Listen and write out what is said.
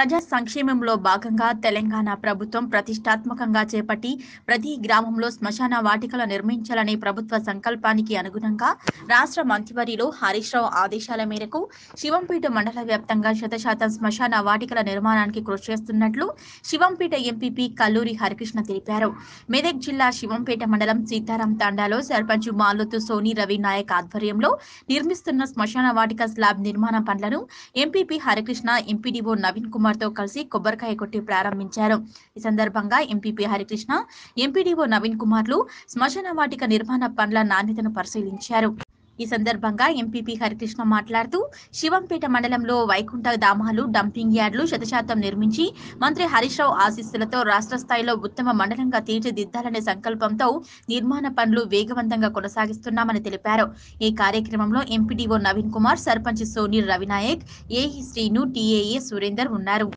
ప్రజా సంక్షేమంలో భాగంగా తెలంగాణ ప్రభుత్వం ప్రతిష్టాత్మకంగా చేపట్టి ప్రతి గ్రామంలో శ్మశాన వాటికలు నిర్మించాలనే ప్రభుత్వ సంకల్పానికి అనుగుణంగా రాష్ట్ర మంత్రివర్యులు హరీష్ రావు ఆదేశాల మేరకు శివంపేట మండల వ్యాప్తంగా శతశాతం శ్మశాన వాటికల నిర్మాణానికి కృషి చేస్తున్నట్లు శివంపేట ఎంపీపీ కల్లూరి హరికృష్ణ తెలిపారు మెదక్ జిల్లా శివంపేట మండలం సీతారాం తాండాలో సర్పంచ్ మాలోతు సోని రవి నాయక్ ఆధ్వర్యంలో నిర్మిస్తున్న శ్మశాన వాటిక స్లాబ్ నిర్మాణ పనులను ఎంపీపీ హరికృష్ణ ఎంపీడీఓ నవీన్ కుమార్ తో కలిసి కొబ్బరికాయ కొట్టి ప్రారంభించారు ఈ సందర్భంగా ఎంపీపీ హరికృష్ణ ఎంపీడీఓ నవీన్ కుమార్లు శ్మశాన వాటిక నిర్మాణ పనుల నాణ్యతను పరిశీలించారు ఈ సందర్భంగా ఎంపీపీ హరికృష్ణ మాట్లాడుతూ శివంపేట మండలంలో వైకుంఠ ధామాలు డంపింగ్ యార్డులు శతశాతం నిర్మించి మంత్రి హరీష్ రావు ఆశీస్సులతో రాష్ట్ర స్థాయిలో ఉత్తమ మండలంగా తీర్చిదిద్దాలనే సంకల్పంతో నిర్మాణ పనులు వేగవంతంగా కొనసాగిస్తున్నామని తెలిపారు ఈ కార్యక్రమంలో ఎంపీడీఓ నవీన్ కుమార్ సర్పంచ్ సోనీర్ రవినాయక్ ఏఈ శ్రీను టీఏఏ సురేందర్ ఉన్నారు